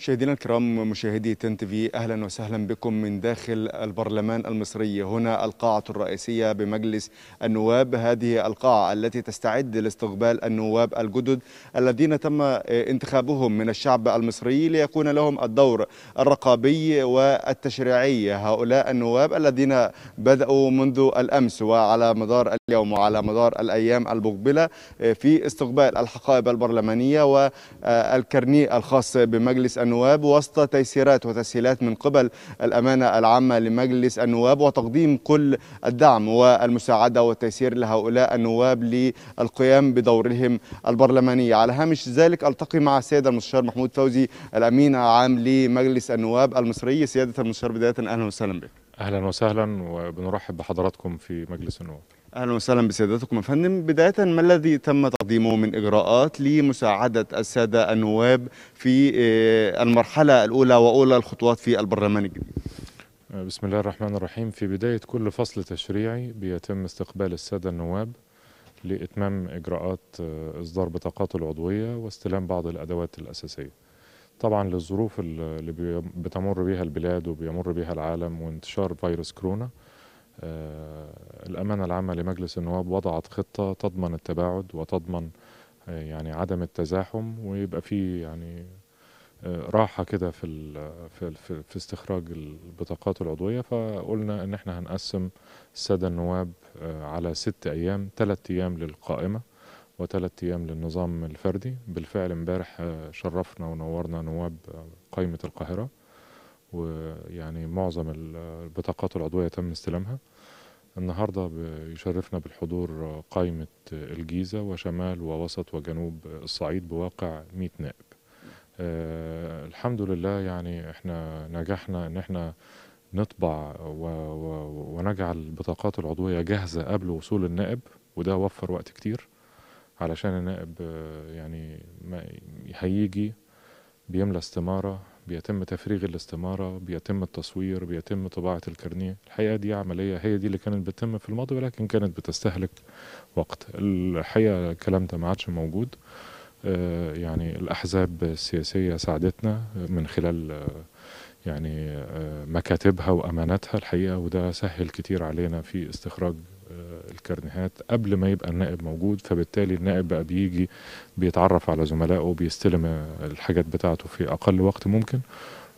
مشاهدينا الكرام مشاهدي تن في اهلا وسهلا بكم من داخل البرلمان المصري هنا القاعه الرئيسيه بمجلس النواب هذه القاعه التي تستعد لاستقبال النواب الجدد الذين تم انتخابهم من الشعب المصري ليكون لهم الدور الرقابي والتشريعي هؤلاء النواب الذين بداوا منذ الامس وعلى مدار اليوم وعلى مدار الايام المقبله في استقبال الحقائب البرلمانيه والكرني الخاص بمجلس النواب وسط تيسيرات وتسهيلات من قبل الأمانة العامة لمجلس النواب وتقديم كل الدعم والمساعدة والتيسير لهؤلاء النواب للقيام بدورهم البرلماني على هامش ذلك ألتقي مع السيد المستشار محمود فوزي الأمين العام لمجلس النواب المصري سيادة المستشار بداية أهلا وسهلا بك أهلا وسهلا وبنرحب بحضراتكم في مجلس النواب اهلا وسهلا بسيادتكم يا فندم بدايه ما الذي تم تقديمه من اجراءات لمساعده الساده النواب في آه، المرحله الاولى واولى الخطوات في البرلمان الجديد آه، بسم الله الرحمن الرحيم في بدايه كل فصل تشريعي بيتم استقبال الساده النواب لاتمام اجراءات آه، اصدار بطاقات العضويه واستلام بعض الادوات الاساسيه طبعا للظروف اللي بتمر بها البلاد وبيمر بها العالم وانتشار فيروس كورونا آه، الأمانة العامة لمجلس النواب وضعت خطة تضمن التباعد وتضمن آه، يعني عدم التزاحم ويبقى في يعني آه، راحة كده في, في, في استخراج البطاقات العضوية فقلنا إن إحنا هنقسم السادة النواب على ست أيام ثلاث أيام للقائمة وثلاث أيام للنظام الفردي بالفعل امبارح شرفنا ونورنا نواب قائمة القاهرة ويعني معظم البطاقات العضوية تم استلامها النهاردة يشرفنا بالحضور قائمة الجيزة وشمال ووسط وجنوب الصعيد بواقع 100 نائب أه الحمد لله يعني احنا نجحنا ان احنا نطبع و و ونجعل البطاقات العضوية جاهزة قبل وصول النائب وده وفر وقت كتير علشان النائب آه، يعني هيجي بيملى استمارة بيتم تفريغ الاستمارة بيتم التصوير بيتم طباعة الكارنيه الحقيقة دي عملية هي دي اللي كانت بتتم في الماضي ولكن كانت بتستهلك وقت الحقيقة الكلام ده ما عادش موجود آه، يعني الأحزاب السياسية ساعدتنا من خلال آه، يعني آه، مكاتبها وأماناتها الحقيقة وده سهل كتير علينا في استخراج الكرنيهات قبل ما يبقى النائب موجود فبالتالي النائب بقى بيجي بيتعرف على زملائه وبيستلم الحاجات بتاعته في اقل وقت ممكن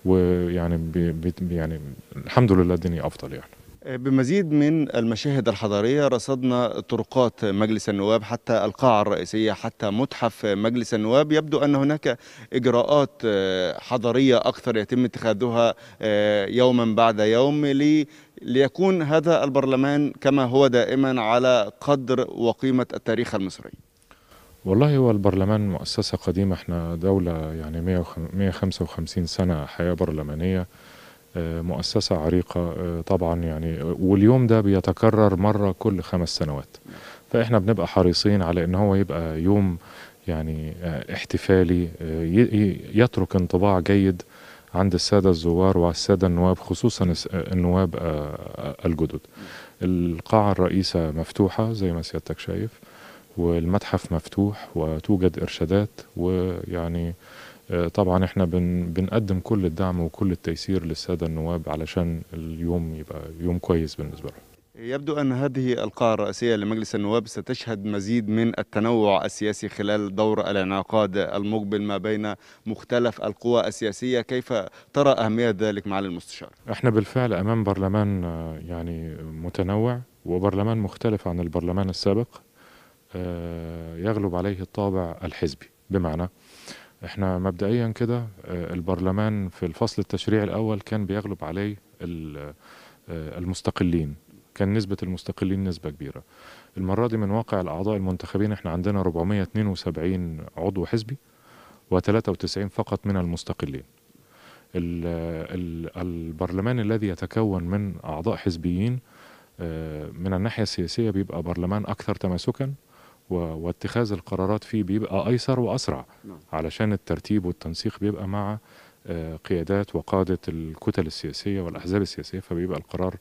ويعني بي يعني الحمد لله الدنيا افضل يعني بمزيد من المشاهد الحضارية رصدنا طرقات مجلس النواب حتى القاعة الرئيسية حتى متحف مجلس النواب يبدو أن هناك إجراءات آه، حضارية أكثر يتم اتخاذها آه، يوما بعد يوم لي ليكون هذا البرلمان كما هو دائما على قدر وقيمة التاريخ المصري والله هو البرلمان مؤسسة قديمة احنا دولة يعني 155 سنة حياة برلمانية آه، مؤسسة عريقة آه، طبعا يعني آه، واليوم ده بيتكرر مرة كل خمس سنوات فإحنا بنبقى حريصين على إن هو يبقى يوم يعني احتفالي يترك انطباع جيد عند السادة الزوار والسادة النواب خصوصا النواب الجدد القاعة الرئيسة مفتوحة زي ما سيادتك شايف والمتحف مفتوح وتوجد إرشادات ويعني آه، طبعا احنا بن بنقدم كل الدعم وكل التيسير للساده النواب علشان اليوم يبقى يوم كويس بالنسبه لهم يبدو أن هذه القاعة الرئيسية لمجلس النواب ستشهد مزيد من التنوع السياسي خلال دور الانعقاد المقبل ما بين مختلف القوى السياسية كيف ترى أهمية ذلك معالي المستشار؟ احنا بالفعل أمام برلمان آه، يعني متنوع وبرلمان مختلف عن البرلمان السابق آه، يغلب عليه الطابع الحزبي بمعنى احنا مبدئيا كده آه، البرلمان في الفصل التشريعي الاول كان بيغلب عليه آه، المستقلين كان نسبة المستقلين نسبة كبيرة المرة دي من واقع الأعضاء المنتخبين احنا عندنا 472 عضو حزبي و93 فقط من المستقلين البرلمان الذي يتكون من أعضاء حزبيين آه، من الناحية السياسية بيبقى برلمان أكثر تماسكا واتخاذ القرارات فيه بيبقى ايسر واسرع نعم. علشان الترتيب والتنسيق بيبقى مع آه، قيادات وقادة الكتل السياسية والأحزاب السياسية فبيبقى القرار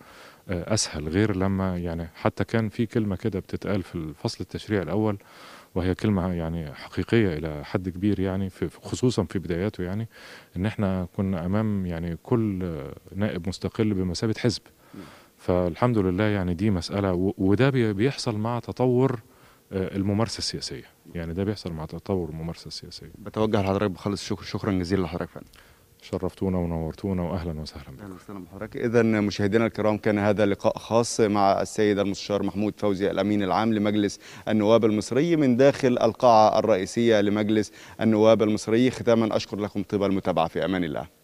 آه، أسهل غير لما يعني حتى كان في كلمة كده بتتقال في الفصل التشريع الأول وهي كلمة يعني حقيقية إلى حد كبير يعني في خصوصا في بداياته يعني إن إحنا كنا أمام يعني كل نائب مستقل بمثابة حزب نعم. فالحمد لله يعني دي مسألة وده بيحصل مع تطور آه، الممارسه السياسيه يعني ده بيحصل مع تطور الممارسه السياسيه بتوجه لحضرتك بخلص شكر شكرا جزيلا لحضرتك فندم شرفتونا ونورتونا واهلا وسهلا بك اهلا وسهلا بحضرتك اذا مشاهدينا الكرام كان هذا لقاء خاص مع السيد المستشار محمود فوزي الامين العام لمجلس النواب المصري من داخل القاعه الرئيسيه لمجلس النواب المصري ختاما اشكر لكم طيب المتابعه في امان الله